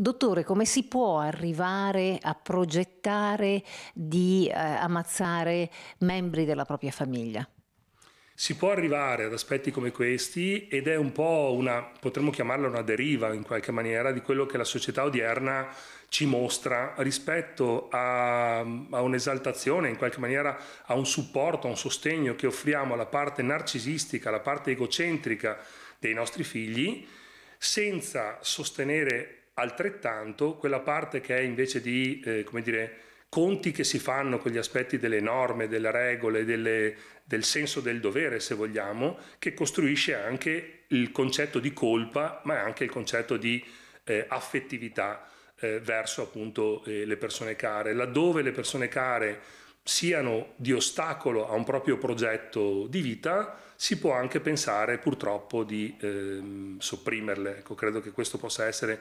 Dottore, come si può arrivare a progettare di eh, ammazzare membri della propria famiglia? Si può arrivare ad aspetti come questi ed è un po' una, potremmo chiamarla una deriva in qualche maniera, di quello che la società odierna ci mostra rispetto a, a un'esaltazione, in qualche maniera a un supporto, a un sostegno che offriamo alla parte narcisistica, alla parte egocentrica dei nostri figli, senza sostenere Altrettanto quella parte che è invece di, eh, come dire, conti che si fanno con gli aspetti delle norme, delle regole, delle, del senso del dovere, se vogliamo, che costruisce anche il concetto di colpa, ma anche il concetto di eh, affettività eh, verso appunto eh, le persone care, laddove le persone care siano di ostacolo a un proprio progetto di vita, si può anche pensare purtroppo di ehm, sopprimerle. Ecco, credo che questo possa essere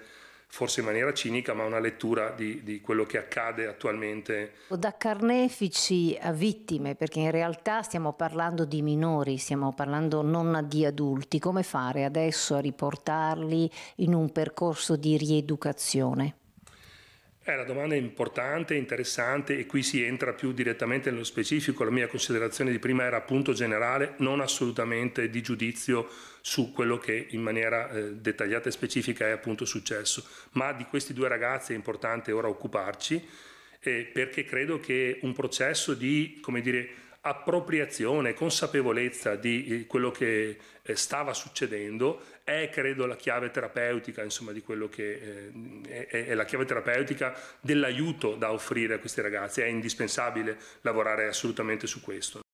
forse in maniera cinica, ma una lettura di, di, quello che accade attualmente. Da carnefici a vittime, perché in realtà stiamo parlando di minori, stiamo parlando non di adulti, come fare adesso a riportarli in un percorso di rieducazione? Eh, la domanda è importante, interessante e qui si entra più direttamente nello specifico. La mia considerazione di prima era appunto generale, non assolutamente di giudizio su quello che in maniera eh, dettagliata e specifica è appunto successo, ma di questi due ragazzi è importante ora occuparci eh, perché credo che un processo di, come dire, appropriazione, consapevolezza di eh, quello che eh, stava succedendo è credo la chiave terapeutica, insomma, di quello che eh, è, è la chiave terapeutica dell'aiuto da offrire a questi ragazzi, è indispensabile lavorare assolutamente su questo.